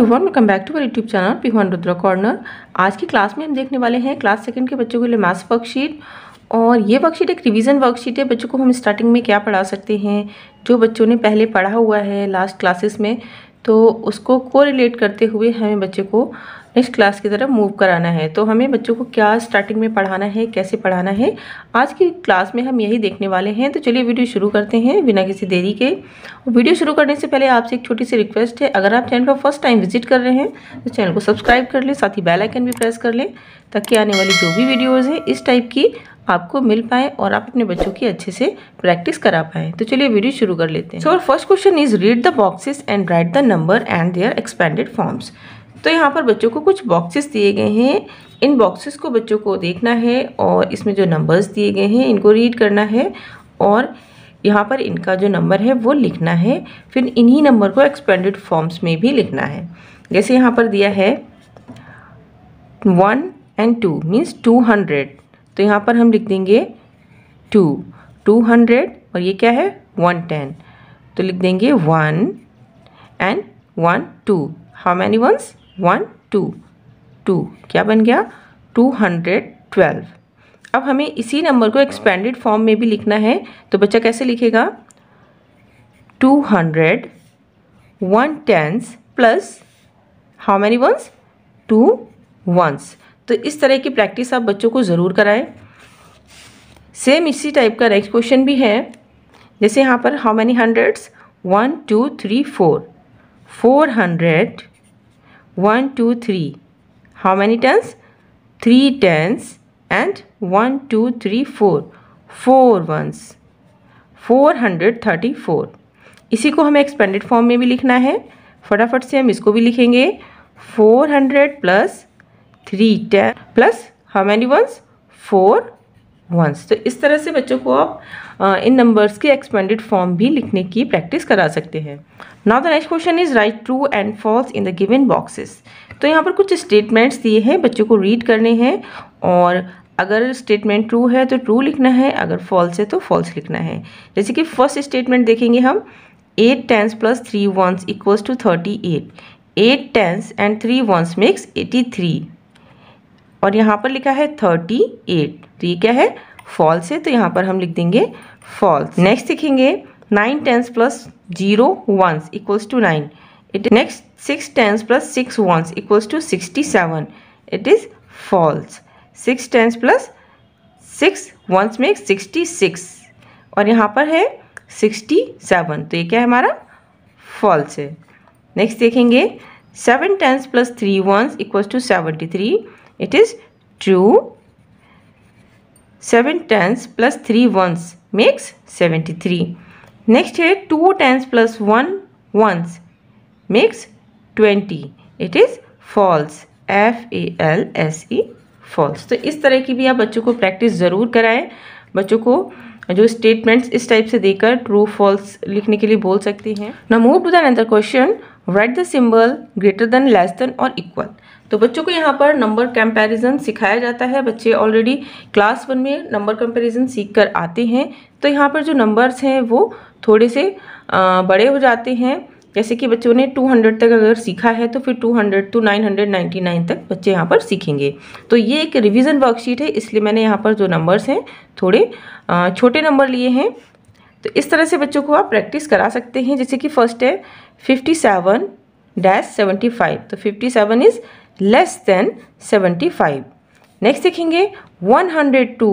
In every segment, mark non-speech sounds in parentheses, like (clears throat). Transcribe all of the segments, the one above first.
Everyone welcome back to मेरे YouTube channel Pihan Rudra corner आज की क्लास में हम देखने वाले हैं क्लास सेकंड के बच्चों के लिए मैथ्स वर्कशीट और ये वर्कशीट एक रिवीजन वर्कशीट है बच्चों को हम स्टार्टिंग में क्या पढ़ा सकते हैं जो बच्चों ने पहले पढ़ा हुआ है लास्ट क्लासेस में तो उसको को रिलेट करते हुए हमें बच्चे को नेक्स्ट क्लास की तरफ मूव कराना है तो हमें बच्चों को क्या स्टार्टिंग में पढ़ाना है कैसे पढ़ाना है आज की क्लास में हम यही देखने वाले हैं तो चलिए वीडियो शुरू करते हैं बिना किसी देरी के वीडियो शुरू करने से पहले आपसे एक छोटी सी रिक्वेस्ट है अगर आप चैनल पर फर्स्ट टाइम विजिट कर रहे हैं तो चैनल को सब्सक्राइब कर लें साथ ही बेलाइकन भी प्रेस कर लें ताकि आने वाली जो भी वीडियोज़ हैं इस टाइप की आपको मिल पाए और आप अपने बच्चों की अच्छे से प्रैक्टिस करा पाए तो चलिए वीडियो शुरू कर लेते हैं so first question is read the boxes and write the number and their expanded forms तो यहाँ पर बच्चों को कुछ बॉक्सेस दिए गए हैं इन बॉक्सेस को बच्चों को देखना है और इसमें जो नंबर्स दिए गए हैं इनको रीड करना है और यहाँ पर इनका जो नंबर है वो लिखना है फिर इन्हीं नंबर को एक्सपेंडेड फॉर्म्स में भी लिखना है जैसे यहाँ पर दिया है one and two means two hundred तो यहाँ पर हम लिख देंगे टू टू हंड्रेड और ये क्या है वन टेन तो लिख देंगे one and one two how many ones one two two क्या बन गया टू हंड्रेड ट्वेल्व अब हमें इसी नंबर को एक्सपेंडेड फॉर्म में भी लिखना है तो बच्चा कैसे लिखेगा two hundred one tens plus how many ones two ones तो इस तरह की प्रैक्टिस आप बच्चों को ज़रूर कराएं सेम इसी टाइप का नेक्स्ट क्वेश्चन भी है जैसे यहाँ पर how many hundreds one two three four four hundred one two three how many tens three tens and one two three four four ones four hundred thirty four इसी को हमें expanded form में भी लिखना है फटाफट से हम इसको भी लिखेंगे four hundred plus three ten plus how many ones four ones तो इस तरह से बच्चों को आप इन नंबर्स की एक्सपेंडेड फॉर्म भी लिखने की प्रैक्टिस करा सकते हैं now the next question is write true and false in the given boxes तो यहाँ पर कुछ स्टेटमेंट्स दिए हैं बच्चों को रीड करने हैं और अगर स्टेटमेंट ट्रू है तो ट्रू लिखना है अगर फॉल्स है तो फॉल्स लिखना है जैसे कि फर्स्ट स्टेटमेंट देखेंगे हम eight tens plus three ones equals to thirty eight eight tens and three ones makes eighty three और यहाँ पर लिखा है थर्टी एट तो ये क्या है फॉल्स है तो यहाँ पर हम लिख देंगे फॉल्स नेक्स्ट लिखेंगे nine tens plus zero ones equals to nine it next six tens plus six ones equals to sixty seven it is false six tens plus six ones में सिक्सटी सिक्स और यहाँ पर है sixty seven तो ये क्या है हमारा फॉल्स है नेक्स्ट देखेंगे seven tens plus three ones equals to seventy three It is 2. 7 tens plus 3 ones makes 73. Next here 2 tens plus 1 ones makes 20. It is false. F A L S E false. तो इस तरह की भी आप बच्चों को practice ज़रूर कराएं बच्चों को जो स्टेटमेंट्स इस टाइप से देकर ट्रू फॉल्स लिखने के लिए बोल सकती हैं ना move to the another question write the symbol greater than less than और इक्वल तो बच्चों को यहाँ पर नंबर कंपैरिजन सिखाया जाता है बच्चे ऑलरेडी क्लास वन में नंबर कंपैरिजन सीख कर आते हैं तो यहाँ पर जो नंबर्स हैं वो थोड़े से आ, बड़े हो जाते हैं जैसे कि बच्चों ने 200 तक अगर सीखा है तो फिर 200 टू 999 तक बच्चे यहाँ पर सीखेंगे तो ये एक रिविज़न वर्कशीट है इसलिए मैंने यहाँ पर जो नंबर्स हैं थोड़े आ, छोटे नंबर लिए हैं तो इस तरह से बच्चों को आप प्रैक्टिस करा सकते हैं जैसे कि फर्स्ट है fifty seven dash seventy five तो fifty seven is less than seventy five next देखेंगे one hundred two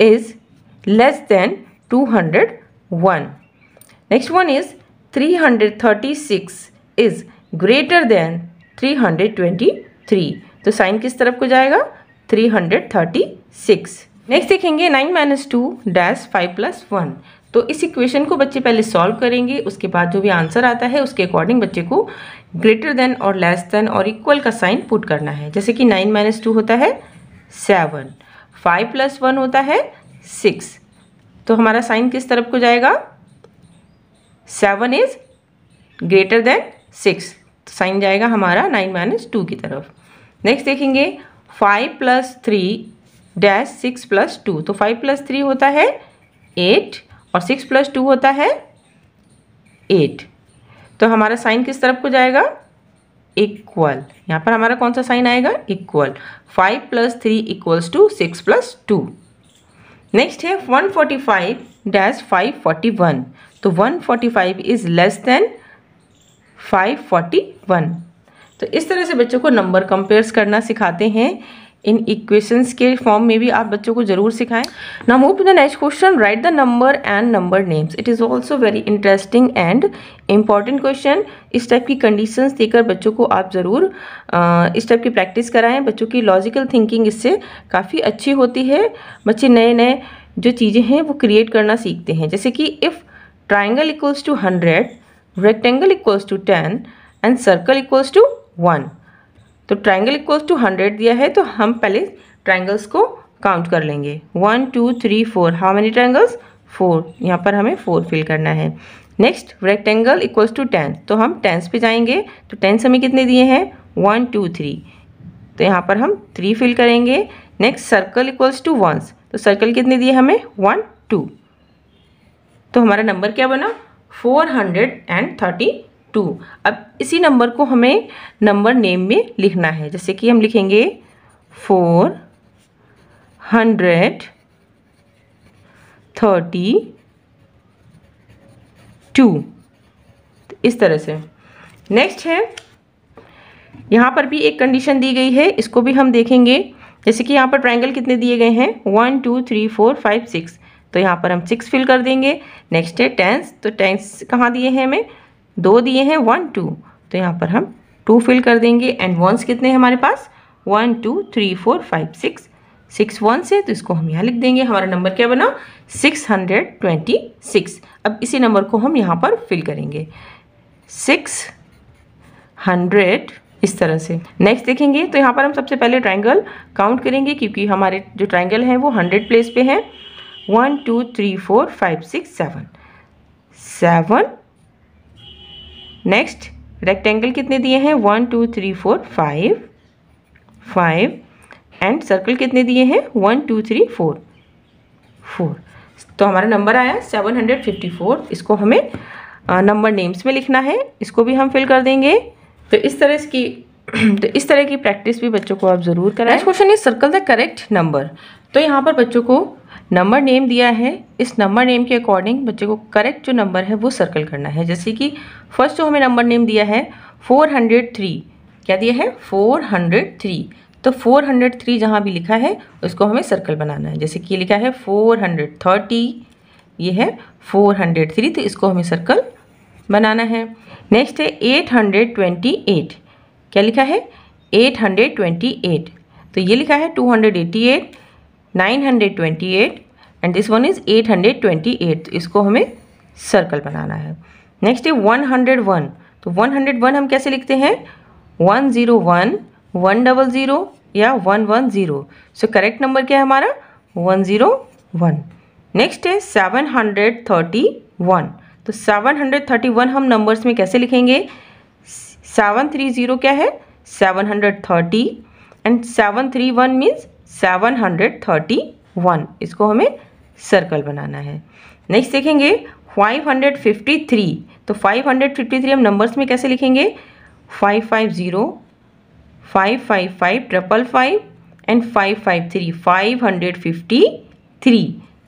is less than two hundred one next one is three hundred thirty six is greater than three hundred twenty three तो sign किस तरफ को जाएगा three hundred thirty six next देखेंगे nine minus two dash five plus one तो इस equation को बच्चे पहले सॉल्व करेंगे उसके बाद जो भी आंसर आता है उसके अकॉर्डिंग बच्चे को ग्रेटर देन और लेस देन और इक्वल का साइन पुट करना है जैसे कि नाइन माइनस टू होता है सेवन फाइव प्लस वन होता है सिक्स तो हमारा साइन किस तरफ को जाएगा seven is greater than six तो साइन जाएगा हमारा नाइन माइनस टू की तरफ नेक्स्ट देखेंगे five plus three dash six plus two तो फाइव प्लस थ्री होता है एट और सिक्स प्लस टू होता है एट तो हमारा साइन किस तरफ को जाएगा इक्वल यहाँ पर हमारा कौन सा साइन आएगा equal five plus three equals to six plus two next है one forty five dash five forty one तो one forty five is less than five forty one तो इस तरह से बच्चों को नंबर कंपेयर्स करना सिखाते हैं इन इक्वेशंस के फॉर्म में भी आप बच्चों को जरूर सिखाएं ना move to the next question write the number and number names it is also very interesting and important question इस टाइप की कंडीशंस देकर बच्चों को आप ज़रूर इस टाइप की प्रैक्टिस कराएं बच्चों की लॉजिकल थिंकिंग इससे काफ़ी अच्छी होती है बच्चे नए नए जो चीज़ें हैं वो क्रिएट करना सीखते हैं जैसे कि if triangle equals to hundred rectangle equals to ten and circle equals to one तो ट्राइंगल इक्वल्स टू हंड्रेड दिया है तो हम पहले ट्राइंगल्स को काउंट कर लेंगे one two three four how many triangles four यहाँ पर हमें फोर फिल करना है next rectangle equals to ten तो हम टेंस पे जाएंगे तो टेंस हमें कितने दिए हैं वन टू थ्री तो यहाँ पर हम थ्री फिल करेंगे next circle equals to ones तो सर्कल कितने दिए हमें वन टू तो हमारा नंबर क्या बना four hundred and thirty two अब इसी नंबर को हमें नंबर नेम में लिखना है जैसे कि हम लिखेंगे फोर हंड्रेड थर्टी टू तो इस तरह से नेक्स्ट है यहाँ पर भी एक कंडीशन दी गई है इसको भी हम देखेंगे जैसे कि यहाँ पर ट्राइंगल कितने दिए गए हैं one two three four five six तो यहाँ पर हम सिक्स फिल कर देंगे नेक्स्ट है टेंस तो टेंस कहाँ दिए हैं हमें दो दिए हैं वन टू तो यहाँ पर हम टू फिल कर देंगे एंड वंस कितने हमारे पास one two three four five six six one से तो इसको हम यहाँ लिख देंगे हमारा नंबर क्या बना सिक्स हंड्रेड ट्वेंटी सिक्स अब इसी नंबर को हम यहाँ पर फिल करेंगे सिक्स हंड्रेड इस तरह से नेक्स्ट देखेंगे तो यहाँ पर हम सबसे पहले ट्राइंगल काउंट करेंगे क्योंकि हमारे जो ट्राइंगल हैं वो हंड्रेड प्लेस पे हैं one two three four five six seven seven next rectangle कितने दिए हैं one two three four five five and circle कितने दिए हैं one two three four four तो हमारा नंबर आया सेवन हंड्रेड फिफ्टी फोर इसको हमें नंबर नेम्स में लिखना है इसको भी हम फिल कर देंगे तो इस तरह इसकी (clears throat) तो इस तरह की प्रैक्टिस भी बच्चों को आप ज़रूर कराएं next question is circle the correct number तो यहाँ पर बच्चों को नंबर नेम दिया है इस नंबर नेम के अकॉर्डिंग बच्चे को करेक्ट जो नंबर है वो सर्कल करना है जैसे कि फर्स्ट जो हमें नंबर नेम दिया है फोर हंड्रेड थ्री क्या दिया है फोर हंड्रेड थ्री तो फोर हंड्रेड थ्री जहाँ भी लिखा है उसको हमें सर्कल बनाना है जैसे कि लिखा है फोर हंड्रेड थर्टी ये है फोर हंड्रेड थ्री तो इसको हमें सर्कल बनाना है नेक्स्ट है एट हंड्रेड ट्वेंटी एट क्या लिखा है एट हंड्रेड ट्वेंटी एट तो ये लिखा है two hundred eight 928 and this one is 828 तो इसको हमें सर्कल बनाना है नेक्स्ट है 101 तो 101 हम कैसे लिखते हैं 101 100 या 110 सो करेक्ट नंबर क्या है हमारा 101 नेक्स्ट है 731 तो 731 हम नंबर्स में कैसे लिखेंगे 730 क्या है 730 and 731 three one means seven hundred thirty one इसको हमें सर्कल बनाना है नेक्स्ट देखेंगे फाइव हंड्रेड फिफ्टी थ्री तो फाइव हंड्रेड फिफ्टी थ्री हम नंबर्स में कैसे लिखेंगे five five zero five five five triple five and five five three five hundred fifty three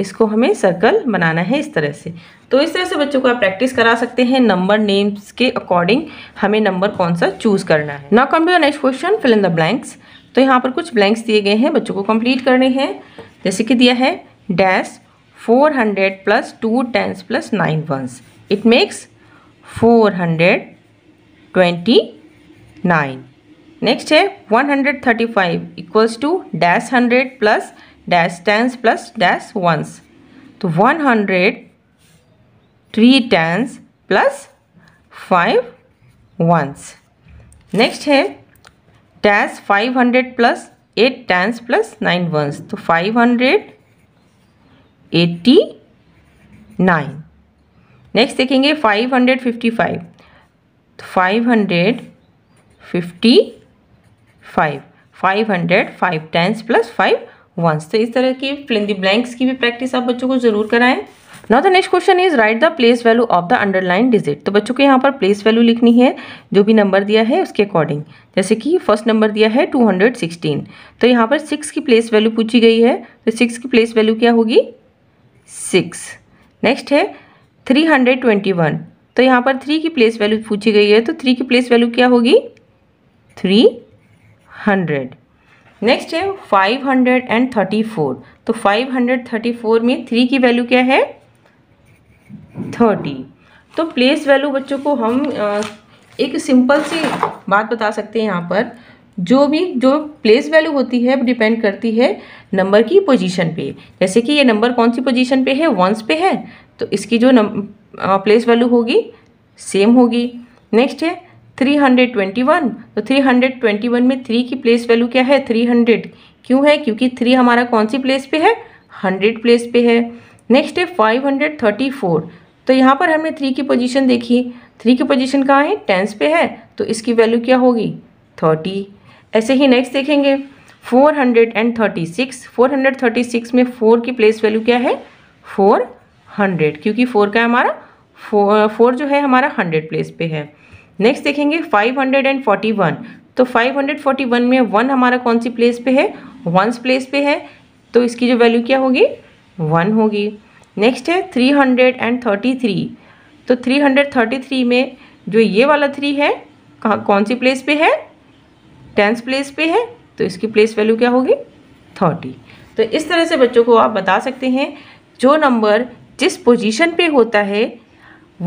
इसको हमें सर्कल बनाना है इस तरह से तो इस तरह से बच्चों को आप प्रैक्टिस करा सकते हैं नंबर नेम्स के अकॉर्डिंग हमें नंबर कौन सा चूज करना है now come to the next question fill in the blanks तो यहाँ पर कुछ ब्लैंक्स दिए गए हैं बच्चों को कंप्लीट करने हैं जैसे कि दिया है dash four hundred plus two tens plus nine ones it makes four hundred twenty nine next है one hundred thirty five equals to dash hundred plus dash tens plus dash ones तो one hundred three tens plus five ones next है dash five hundred plus eight tens plus nine ones तो five hundred eighty nine next देखेंगे five hundred fifty five तो five hundred fifty five five hundred five tens plus five ones तो इस तरह की fill in the इन blanks की भी practice आप बच्चों को ज़रूर कराएं now the next question is write the place value of the underline digit तो बच्चों को यहाँ पर प्लेस वैल्यू लिखनी है जो भी नंबर दिया है उसके अकॉर्डिंग जैसे कि फर्स्ट नंबर दिया है टू हंड्रेड सिक्सटीन तो यहाँ पर सिक्स की प्लेस वैल्यू पूछी गई है तो सिक्स की प्लेस वैल्यू क्या होगी सिक्स नेक्स्ट है थ्री हंड्रेड ट्वेंटी वन तो यहाँ पर थ्री की प्लेस वैल्यू पूछी गई है तो थ्री की प्लेस वैल्यू क्या होगी थ्री हंड्रेड नेक्स्ट है five hundred and thirty four तो फाइव हंड्रेड थर्टी फोर में थ्री की वैल्यू क्या है थर्टी तो प्लेस वैल्यू बच्चों को हम एक सिंपल सी बात बता सकते हैं यहाँ पर जो भी जो प्लेस वैल्यू होती है डिपेंड करती है नंबर की पोजीशन पे जैसे कि ये नंबर कौन सी पोजीशन पे है वंस पे है तो इसकी जो प्लेस वैल्यू होगी सेम होगी नेक्स्ट है थ्री हंड्रेड ट्वेंटी वन तो थ्री हंड्रेड ट्वेंटी वन में थ्री की प्लेस वैल्यू क्या है थ्री हंड्रेड क्यों है क्योंकि थ्री हमारा कौन सी प्लेस पे है हंड्रेड प्लेस पे है नेक्स्ट है फाइव हंड्रेड थर्टी फोर तो यहाँ पर हमने थ्री की पोजीशन देखी थ्री की पोजीशन कहाँ है टेंस पे है तो इसकी वैल्यू क्या होगी थर्टी ऐसे ही नेक्स्ट देखेंगे four hundred and thirty six four hundred thirty six में फोर की प्लेस वैल्यू क्या है फोर हंड्रेड क्योंकि फोर का हमारा फोर जो है हमारा हंड्रेड प्लेस पे है नेक्स्ट देखेंगे five hundred and forty one तो फाइव हंड्रेड फोर्टी वन में वन हमारा कौन सी प्लेस पे है वंस प्लेस पे है तो इसकी जो वैल्यू क्या होगी वन होगी नेक्स्ट है three hundred and thirty three तो थ्री हंड्रेड थर्टी थ्री में जो ये वाला थ्री है कहाँ कौन सी प्लेस पे है टेंथ प्लेस पे है तो इसकी प्लेस वैल्यू क्या होगी थर्टी तो इस तरह से बच्चों को आप बता सकते हैं जो नंबर जिस पोजीशन पे होता है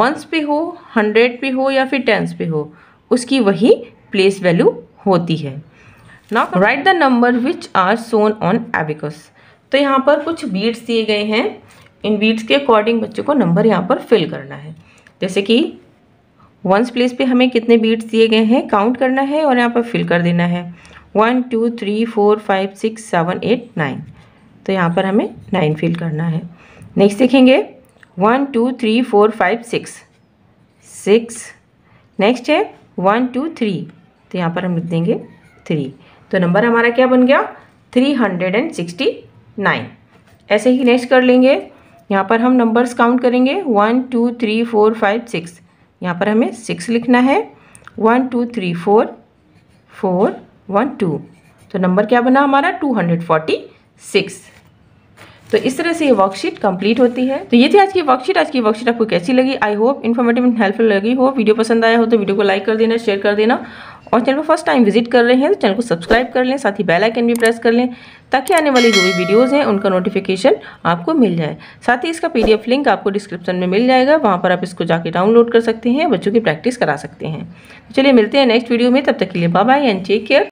वंस पे हो हंड्रेड पे हो या फिर टेंस पे हो उसकी वही प्लेस वैल्यू होती है ना write the number which are shown on abacus तो यहाँ पर कुछ बीड्स दिए गए हैं इन बीट्स के अकॉर्डिंग बच्चों को नंबर यहाँ पर फिल करना है जैसे कि वंस प्लेस पे हमें कितने बीट्स दिए गए हैं काउंट करना है और यहाँ पर फिल कर देना है one two three four five six seven eight nine तो यहाँ पर हमें नाइन फिल करना है नेक्स्ट देखेंगे one two three four five six six next है वन टू थ्री तो यहाँ पर हम लिख देंगे थ्री तो नंबर हमारा क्या बन गया three hundred and sixty nine ऐसे ही नेक्स्ट कर लेंगे यहाँ पर हम नंबर्स काउंट करेंगे one two three four five six यहाँ पर हमें सिक्स लिखना है one two three four four one two तो नंबर क्या बना हमारा टू हंड्रेड फोर्टी सिक्स तो इस तरह से ये वर्कशीट कंप्लीट होती है तो ये थी आज की वर्कशीट आज की वर्कशीट आपको कैसी लगी I hope informative and helpful लगी हो वीडियो पसंद आया हो तो वीडियो को लाइक कर देना शेयर कर देना और चैनल पर फर्स्ट टाइम विजिट कर रहे हैं तो चैनल को सब्सक्राइब कर लें साथ ही बेल आइकन भी प्रेस कर लें ताकि आने वाली जो भी वीडियोस हैं उनका नोटिफिकेशन आपको मिल जाए साथ ही इसका पीडीएफ लिंक आपको डिस्क्रिप्शन में मिल जाएगा वहाँ पर आप इसको जाके डाउनलोड कर सकते हैं बच्चों की प्रैक्टिस करा सकते हैं तो चलिए मिलते हैं नेक्स्ट वीडियो में तब तक के लिए बाय एंड टेक केयर